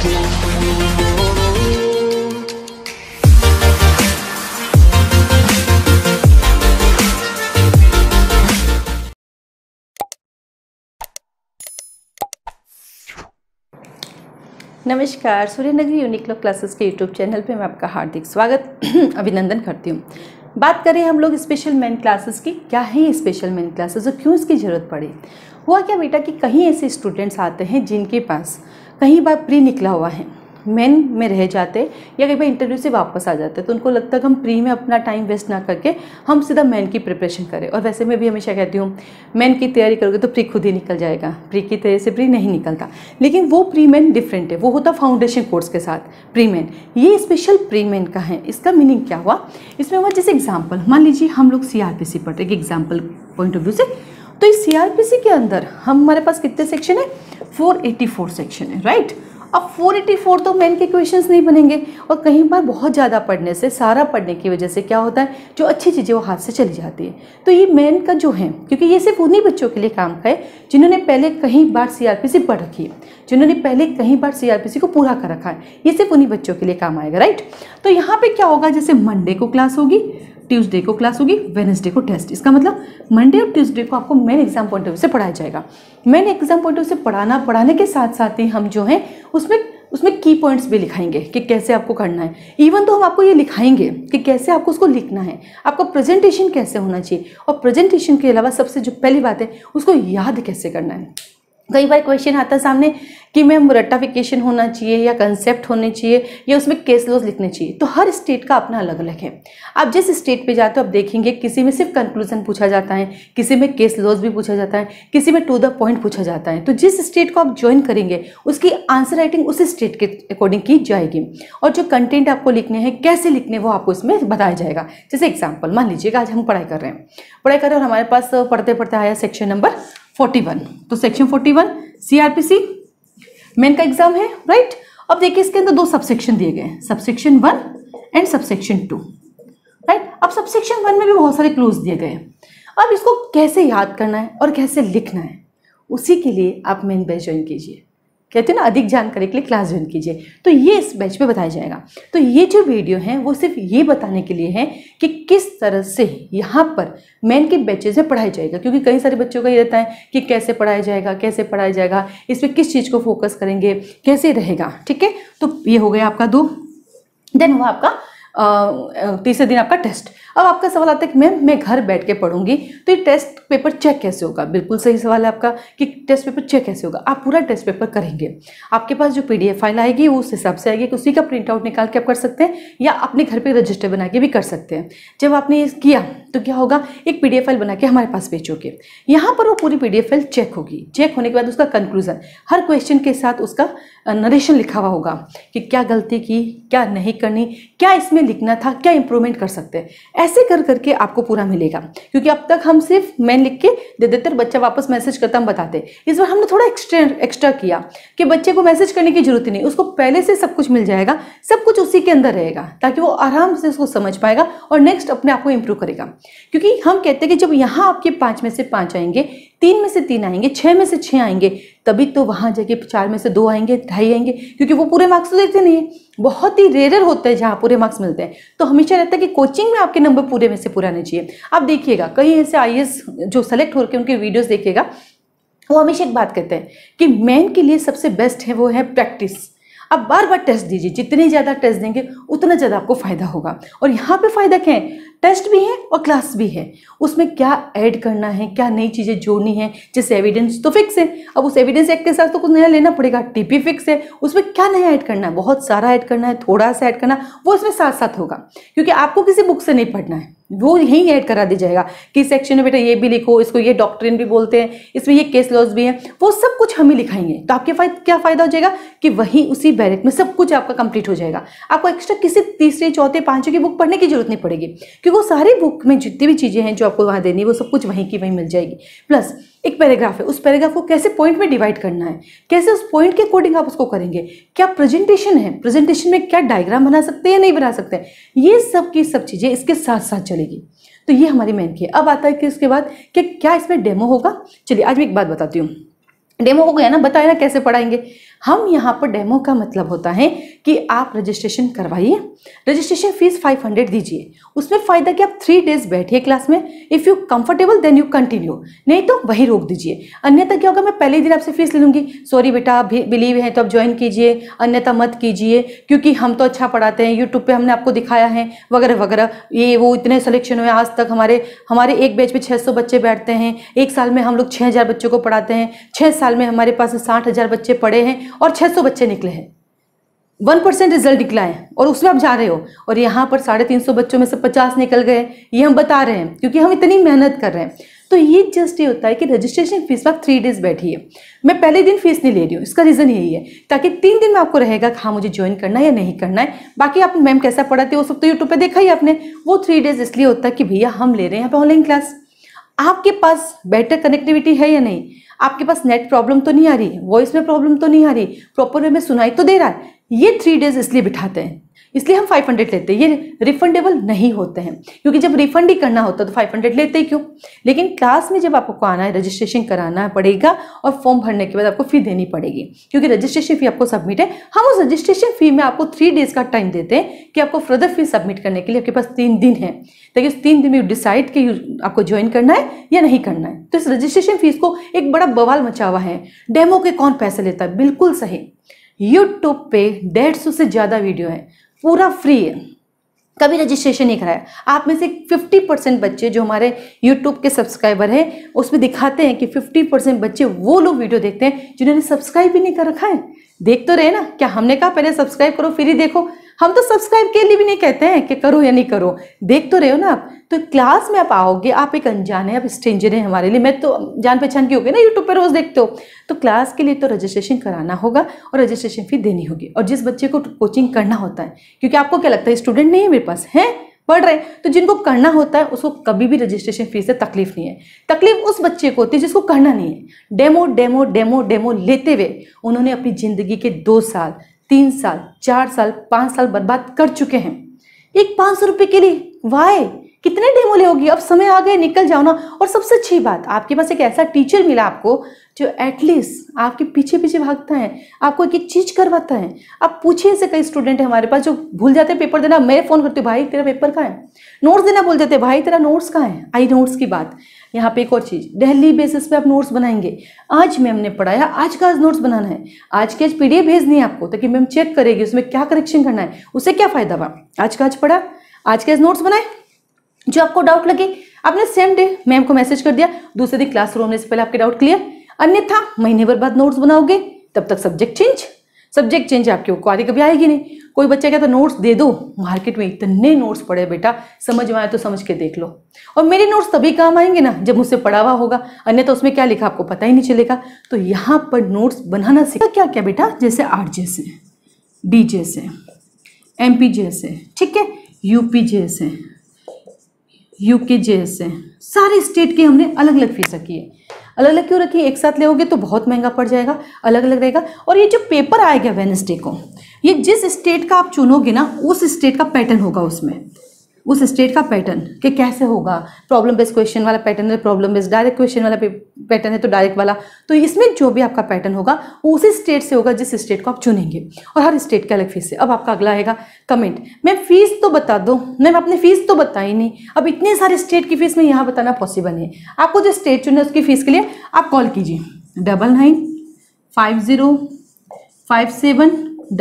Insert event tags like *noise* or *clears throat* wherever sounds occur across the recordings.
नमस्कार नगरी Uniqlo classes के यूट्यूब चैनल पे मैं आपका हार्दिक स्वागत *clears throat* अभिनंदन करती हूँ बात करें हम लोग स्पेशल मैन क्लासेस की क्या है स्पेशल मैन क्लासेस और क्यों इसकी ज़रूरत पड़ी हुआ क्या बेटा कि कहीं ऐसे स्टूडेंट्स आते हैं जिनके पास कहीं बार प्री निकला हुआ है मेन में रह जाते या कहीं बार इंटरव्यू से वापस आ जाते तो उनको लगता है कि हम प्री में अपना टाइम वेस्ट ना करके हम सीधा मेन की प्रिपरेशन करें और वैसे मैं भी हमेशा कहती हूँ मेन की तैयारी करोगे तो प्री खुद ही निकल जाएगा प्री की तैयारी से प्री नहीं निकलता लेकिन वो प्री मेन डिफरेंट है वो होता फाउंडेशन कोर्स के साथ प्री मेन ये स्पेशल प्री मेन का है इसका मीनिंग क्या हुआ इसमें हुआ जैसे एग्जाम्पल मान लीजिए हम लोग सी आर पी सी पढ़ रहे एग्जाम्पल पॉइंट ऑफ व्यू से तो इस सी आर पी सी के अंदर हमारे पास कितने सेक्शन है 484 सेक्शन है राइट अब 484 तो मेन के क्वेश्चंस नहीं बनेंगे और कहीं बार बहुत ज़्यादा पढ़ने से सारा पढ़ने की वजह से क्या होता है जो अच्छी चीज़ें वो हाथ से चली जाती है तो ये मेन का जो है क्योंकि ये सिर्फ उन्हीं बच्चों के लिए काम का है जिन्होंने पहले कहीं बार सी पढ़ रखी है जिन्होंने पहले कहीं बार सी को पूरा कर रखा है ये सिर्फ उन्हीं बच्चों के लिए काम आएगा राइट तो यहाँ पर क्या होगा जैसे मंडे को क्लास होगी ट्यूसडे को क्लास होगी वेनसडे को टेस्ट इसका मतलब मंडे और ट्यूसडे को आपको main exam point of view से पढ़ाया जाएगा main exam point of view से पढ़ाना पढ़ाने के साथ साथ ही हम जो हैं उसमें उसमें की पॉइंट्स भी लिखाएंगे कि कैसे आपको करना है इवन तो हम आपको ये लिखाएंगे कि कैसे आपको उसको लिखना है आपका प्रेजेंटेशन कैसे होना चाहिए और प्रेजेंटेशन के अलावा सबसे जो पहली बात है उसको याद कैसे करना है कई बार क्वेश्चन आता है सामने कि मैम रट्टाफिकेशन होना चाहिए या कंसेप्ट होने चाहिए या उसमें केस लॉज लिखने चाहिए तो हर स्टेट का अपना अलग अलग है आप जिस स्टेट पे जाते हो आप देखेंगे किसी में सिर्फ कंक्लूजन पूछा जाता है किसी में केस लॉज भी पूछा जाता है किसी में टू द पॉइंट पूछा जाता है तो जिस स्टेट को आप ज्वाइन करेंगे उसकी आंसर राइटिंग उस स्टेट के अकॉर्डिंग की जाएगी और जो कंटेंट आपको लिखने हैं कैसे लिखने वो आपको इसमें बताया जाएगा जैसे एग्जाम्पल मान लीजिएगा आज हम पढ़ाई कर रहे हैं पढ़ाई कर रहे हैं और हमारे पास पढ़ते पढ़ते आया सेक्शन नंबर फोर्टी वन तो section forty P CrPC main का एग्जाम है राइट अब देखिए इसके अंदर दो सबसेक्शन दिए गए subsection one and subsection two right अब सबसेक्शन वन में भी बहुत सारे क्लूज दिए गए हैं अब इसको कैसे याद करना है और कैसे लिखना है उसी के लिए आप मेन बैच ज्वाइन कीजिए कहते हैं ना अधिक जानकारी के लिए क्लास ज्वाइन कीजिए तो ये इस बैच में बताया जाएगा तो ये जो वीडियो है वो सिर्फ ये बताने के लिए है कि किस तरह से यहाँ पर मेन के बैचेज में पढ़ाया जाएगा क्योंकि कई सारे बच्चों का ये रहता है कि कैसे पढ़ाया जाएगा कैसे पढ़ाया जाएगा इस पर किस चीज़ को फोकस करेंगे कैसे रहेगा ठीक है तो ये हो गया आपका दो देन वो आपका तीसरे दिन आपका टेस्ट अब आपका सवाल आता है कि मैम मैं घर बैठ के पढ़ूंगी तो ये टेस्ट पेपर चेक कैसे होगा बिल्कुल सही सवाल है आपका कि टेस्ट पेपर चेक कैसे होगा आप पूरा टेस्ट पेपर करेंगे आपके पास जो पी फाइल आएगी वो उस हिसाब से आएगी कि उसी का प्रिंट आउट निकाल के आप कर सकते हैं या अपने घर पर रजिस्टर बना के भी कर सकते हैं जब आपने ये किया तो क्या होगा एक पी फाइल बना के हमारे पास भेजोगे यहाँ पर वो पूरी पी फाइल चेक होगी चेक होने के बाद उसका कंक्लूजन हर क्वेश्चन के साथ उसका नरेशन लिखा हुआ होगा कि क्या गलती की क्या नहीं करनी क्या इसमें लिखना था क्या इंप्रूवमेंट कर सकते हैं ऐसे कर करके आपको पूरा मिलेगा क्योंकि अब तक हम सिर्फ मैन लिख के दे देते बच्चा वापस मैसेज करता हम बताते इस बार हमने थोड़ा एक्स्ट्रा एक्स्ट्रा किया कि बच्चे को मैसेज करने की जरूरत नहीं उसको पहले से सब कुछ मिल जाएगा सब कुछ उसी के अंदर रहेगा ताकि वो आराम से उसको समझ पाएगा और नेक्स्ट अपने आप को इंप्रूव करेगा क्योंकि हम कहते हैं कि जब यहाँ आपके पाँच में से पाँच आएंगे तीन में से तीन आएंगे छः में से छः आएंगे तभी तो वहाँ जाके चार में से दो आएंगे ढाई आएंगे क्योंकि वो पूरे मार्क्स तो देते नहीं है बहुत ही रेयर होता है जहाँ पूरे मार्क्स मिलते हैं तो हमेशा रहता है कि कोचिंग में आपके नंबर पूरे में से पूरा आने चाहिए आप देखिएगा कई ऐसे आई जो सेलेक्ट होकर उनके वीडियोज़ देखिएगा वो हमेशा एक बात कहते हैं कि मैन के लिए सबसे बेस्ट है वो है प्रैक्टिस आप बार बार टेस्ट दीजिए जितने ज़्यादा टेस्ट देंगे उतना ज़्यादा आपको फ़ायदा होगा और यहाँ पे फ़ायदा क्या है टेस्ट भी है और क्लास भी है उसमें क्या ऐड करना है क्या नई चीज़ें जोड़नी है जैसे एविडेंस तो फिक्स है अब उस एविडेंस एक्ट के साथ तो कुछ नया लेना पड़ेगा टीपी फिक्स है उसमें क्या नया ऐड करना है बहुत सारा ऐड करना है थोड़ा सा ऐड करना वो इसमें साथ साथ होगा क्योंकि आपको किसी बुक से नहीं पढ़ना है वो यहीं ऐड करा दिया जाएगा कि सेक्शन में बेटा ये भी लिखो इसको ये डॉक्ट्रिन भी बोलते हैं इसमें ये केस लॉज भी हैं वो सब कुछ हम ही लिखाएंगे तो आपके फायद क्या फ़ायदा हो जाएगा कि वहीं उसी बैरक में सब कुछ आपका कंप्लीट हो जाएगा आपको एक्स्ट्रा किसी तीसरे चौथे पांचों की बुक पढ़ने की जरूरत नहीं पड़ेगी क्योंकि वो सारी बुक में जितनी भी चीज़ें हैं जो आपको वहाँ देनी है वो सब कुछ वहीं की वहीं मिल जाएगी प्लस एक पैराग्राफ है उस पैराग्राफ को कैसे पॉइंट में डिवाइड करना है कैसे उस पॉइंट के अकॉर्डिंग आप उसको करेंगे क्या प्रेजेंटेशन है प्रेजेंटेशन में क्या डायग्राम बना सकते हैं या नहीं बना सकते हैं ये सब की सब चीज़ें इसके साथ साथ चलेगी तो ये हमारी मेन की है अब आता है कि उसके बाद कि क्या इसमें डेमो होगा चलिए आज मैं एक बात बताती हूँ डेमो हो गया ना बताया ना कैसे पढ़ाएंगे हम यहाँ पर डेमो का मतलब होता है कि आप रजिस्ट्रेशन करवाइए रजिस्ट्रेशन फीस 500 दीजिए उसमें फ़ायदा कि आप थ्री डेज बैठिए क्लास में if you comfortable then you continue नहीं तो वहीं रोक दीजिए अन्यथा क्या होगा मैं पहले ही दिन आपसे फीस ले लूँगी सॉरी बेटा आप बिलीव है तो आप ज्वाइन कीजिए अन्यथा मत कीजिए क्योंकि हम तो अच्छा पढ़ाते हैं यूट्यूब पर हमने आपको दिखाया है वगैरह वगैरह ये वो इतने सलेक्शन हुए आज तक हमारे हमारे एक बैच में छः बच्चे बैठते हैं एक साल में हम लोग छः बच्चों को पढ़ाते हैं छः साल में हमारे पास साठ हज़ार बच्चे पढ़े हैं और 600 बच्चे निकले हैं वन परसेंट रिजल्ट निकला है और उसमें आप जा रहे हो और यहाँ पर साढ़े तीन सौ बच्चों में से पचास निकल गए ये हम बता रहे हैं क्योंकि हम इतनी मेहनत कर रहे हैं तो ये जस्ट ये होता है कि रजिस्ट्रेशन फीस वक्त थ्री डेज बैठी है मैं पहले दिन फीस नहीं ले रही हूँ इसका रीज़न यही है ताकि तीन दिन में आपको रहेगा कि हाँ मुझे ज्वाइन करना है या नहीं करना है बाकी आप मैम कैसा पढ़ाते हो सब तो यूट्यूब पर देखा ही आपने वो थ्री डेज इसलिए होता है कि भैया हम ले रहे हैं यहाँ पर ऑनलाइन क्लास आपके पास बेटर कनेक्टिविटी है या नहीं आपके पास नेट प्रॉब्लम तो नहीं आ रही वॉइस में प्रॉब्लम तो नहीं आ रही प्रॉपर वे में सुनाई तो दे रहा है ये थ्री डेज इसलिए बिठाते हैं इसलिए हम 500 लेते हैं ये रिफंडेबल नहीं होते हैं क्योंकि जब रिफंड ही करना होता है तो 500 लेते हैं क्यों लेकिन क्लास में जब आपको आना है रजिस्ट्रेशन कराना पड़ेगा और फॉर्म भरने के बाद आपको फ़ी देनी पड़ेगी क्योंकि रजिस्ट्रेशन फ़ी आपको सबमिट है हम उस रजिस्ट्रेशन फ़ी में आपको थ्री डेज़ का टाइम देते हैं कि आपको फर्दर फी सबमिट करने के लिए आपके पास तीन दिन है ताकि उस तीन दिन में डिसाइड कि आपको ज्वाइन करना है या नहीं करना है तो इस रजिस्ट्रेशन फीस को एक बड़ा बवाल मचा हुआ है डेमो के कौन पैसे लेता है बिल्कुल सही यूट्यूब पे डेढ़ सौ से ज़्यादा वीडियो है पूरा फ्री है कभी रजिस्ट्रेशन नहीं कराया आप में से 50 परसेंट बच्चे जो हमारे यूट्यूब के सब्सक्राइबर हैं उसमें दिखाते हैं कि 50 परसेंट बच्चे वो लोग वीडियो देखते हैं जिन्होंने सब्सक्राइब भी नहीं कर रखा है देख तो रहे ना क्या हमने कहा पहले सब्सक्राइब करो फिर ही देखो हम तो सब्सक्राइब के लिए भी नहीं कहते हैं कि करो या नहीं करो देख तो रहे हो ना आप तो क्लास में आप आओगे आप एक अनजान है आप स्ट्रेंजर हैं हमारे लिए मैं तो जान पहचान की होगी ना यूट्यूब पर रोज़ देखते हो तो क्लास के लिए तो रजिस्ट्रेशन कराना होगा और रजिस्ट्रेशन फ़ी देनी होगी और जिस बच्चे को कोचिंग करना होता है क्योंकि आपको क्या लगता है स्टूडेंट नहीं है मेरे पास हैं पढ़ रहे हैं तो जिनको करना होता है उसको कभी भी रजिस्ट्रेशन फीस से तकलीफ नहीं है तकलीफ उस बच्चे को होती है जिसको करना नहीं है डेमो डेमो डेमो डेमो लेते हुए उन्होंने अपनी ज़िंदगी के दो साल तीन साल चार साल पांच साल बर्बाद कर चुके हैं एक पांच सौ रुपए के लिए वाई कितने डेमोले होगी अब समय आ गए निकल जाओ ना और सबसे अच्छी बात आपके पास एक ऐसा टीचर मिला आपको जो एटलीस्ट आपके पीछे पीछे भागता है आपको एक एक चीज़ करवाता है आप पूछिए ऐसे कई स्टूडेंट है हमारे पास जो भूल जाते हैं पेपर देना मैं फ़ोन करती हूँ भाई तेरा पेपर कहाँ है नोट्स देना भूल जाते भाई तेरा नोट्स कहाँ है आई नोट्स की बात यहाँ पे एक और चीज़ डेली बेसिस पे आप नोट्स बनाएंगे आज मैम ने पढ़ाया आज का आज नोट्स बनाना है आज के आज पी डी भेजनी है आपको ताकि मैम चेक करेगी उसमें क्या करेक्शन करना है उससे क्या फ़ायदा हुआ आज का आज पढ़ा आज के आज नोट्स बनाए जो आपको डाउट लगे आपने सेम डे मैम को मैसेज कर दिया दूसरे दिन क्लास रूम से पहले आपके डाउट क्लियर अन्यथा महीने भर बाद नोट्स बनाओगे तब तक सब्जेक्ट चेंज सब्जेक्ट चेंज आपकी क्वारी कभी आएगी नहीं कोई बच्चा कहता तो नोट्स दे दो मार्केट में इतने नोट्स पड़े बेटा समझ में आए तो समझ के देख लो और मेरे नोट्स तभी काम आएंगे ना जब मुझसे पढ़ा हुआ होगा अन्य तो उसमें क्या लिखा आपको पता ही नहीं चलेगा तो यहाँ पर नोट्स बनाना सीखा क्या क्या बेटा जैसे आर से डी से एम पी से ठीक है यू के यूके से सारे स्टेट के हमने अलग अलग फीस रखी है अलग अलग क्यों रखिए एक साथ लोगे तो बहुत महंगा पड़ जाएगा अलग अलग रहेगा और ये जो पेपर आएगा वेनसडे को ये जिस स्टेट का आप चुनोगे ना उस स्टेट का पैटर्न होगा उसमें उस स्टेट का पैटर्न कि कैसे होगा प्रॉब्लम बेस्ड क्वेश्चन वाला पैटर्न है प्रॉब्लम बेस्ड डायरेक्ट क्वेश्चन वाला पैटर्न है तो डायरेक्ट वाला तो इसमें जो भी आपका पैटर्न होगा उसी स्टेट से होगा जिस स्टेट को आप चुनेंगे और हर स्टेट के अलग फीस है अब आपका अगला आएगा कमेंट मैम फीस तो बता दो मैम आपने फीस तो बताई नहीं अब इतने सारे स्टेट की फीस में यहाँ बताना पॉसिबल नहीं है आपको जो स्टेट चुनना है उसकी फीस के लिए आप कॉल कीजिए double nine five zero five seven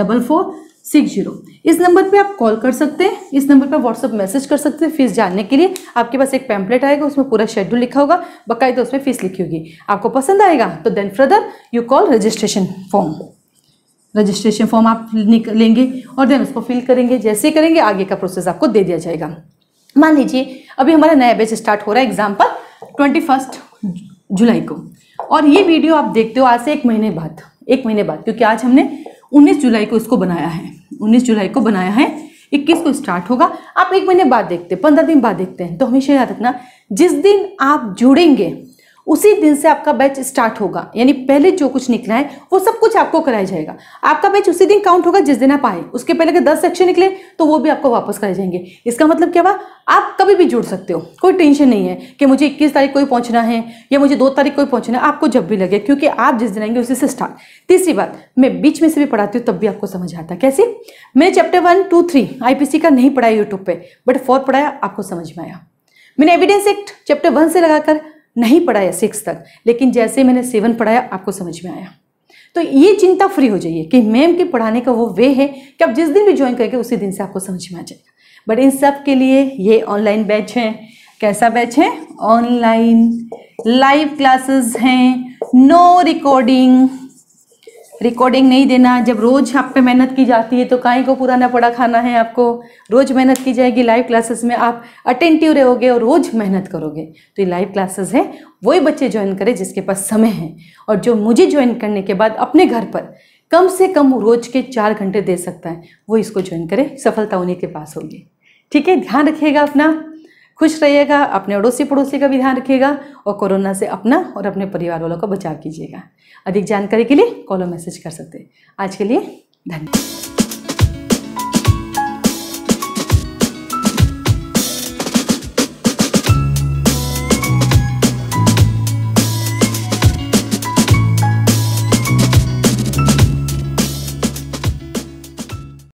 double four six zero इस नंबर पे आप कॉल कर सकते हैं इस नंबर पे व्हाट्सअप मैसेज कर सकते हैं फीस जानने के लिए आपके पास एक पैम्पलेट आएगा उसमें पूरा शेड्यूल लिखा होगा बकायदा उसमें फीस लिखी होगी आपको पसंद आएगा तो then further you call registration form registration form आप लेंगे और देन उसको फिल करेंगे जैसे करेंगे आगे का प्रोसेस आपको दे दिया जाएगा मान लीजिए अभी हमारा नया बैच स्टार्ट हो रहा है एग्जाम्पल ट्वेंटी फर्स्ट जुलाई को और ये वीडियो आप देखते हो आज से एक महीने बाद एक महीने बाद क्योंकि आज हमने 19 जुलाई को इसको बनाया है 19 जुलाई को बनाया है 21 को स्टार्ट होगा आप एक महीने बाद देखते हैं पंद्रह दिन बाद देखते हैं तो हमेशा याद रखना जिस दिन आप जुड़ेंगे उसी दिन से आपका बैच स्टार्ट होगा यानी पहले जो कुछ निकला है वो सब कुछ आपको कराया जाएगा आपका बैच उसी दिन काउंट होगा जिस दिन आप आए उसके पहले अगर दस सेक्शन निकले तो वो भी आपको वापस कराए जाएंगे इसका मतलब क्या हुआ आप कभी भी जुड़ सकते हो कोई टेंशन नहीं है कि मुझे इक्कीस तारीख को ही पहुंचना है या मुझे दो तारीख को ही पहुंचना है आपको जब भी लगे क्योंकि आप जिस दिन आएंगे उसी से स्टार्ट तीसरी बात मैं बीच में से भी पढ़ाती हूँ तब भी आपको समझ आता कैसे मैंने chapter one two three IPC का नहीं पढ़ाया यूट्यूब पर बट फोर पढ़ाया आपको समझ में आया मैंने एविडेंस एक्ट चैप्टर वन से लगाकर नहीं पढ़ाया सिक्स तक लेकिन जैसे मैंने सेवन पढ़ाया आपको समझ में आया तो ये चिंता फ्री हो जाइए कि मैम के पढ़ाने का वो वे है कि आप जिस दिन भी ज्वाइन करेंगे उसी दिन से आपको समझ में आ जाएगा बट इन सब के लिए ये ऑनलाइन बैच है कैसा बैच है ऑनलाइन लाइव क्लासेस हैं नो रिकॉर्डिंग रिकॉर्डिंग नहीं देना जब रोज़ आप पे मेहनत की जाती है तो काहे को पुराना पड़ा खाना है आपको रोज़ मेहनत की जाएगी लाइव क्लासेस में आप अटेंटिव रहोगे और रोज़ मेहनत करोगे तो ये लाइव क्लासेस है वही बच्चे ज्वाइन करें जिसके पास समय है और जो मुझे ज्वाइन करने के बाद अपने घर पर कम से कम रोज के चार घंटे दे सकता है वो इसको ज्वाइन करे सफलता उन्हीं के पास होगी ठीक है ध्यान रखिएगा अपना खुश रहिएगा अपने अड़ोसी पड़ोसी का भी ध्यान रखिएगा और कोरोना से अपना और अपने परिवार वालों का बचाव कीजिएगा अधिक जानकारी के लिए कॉल और मैसेज कर सकते हैं आज के लिए धन्यवाद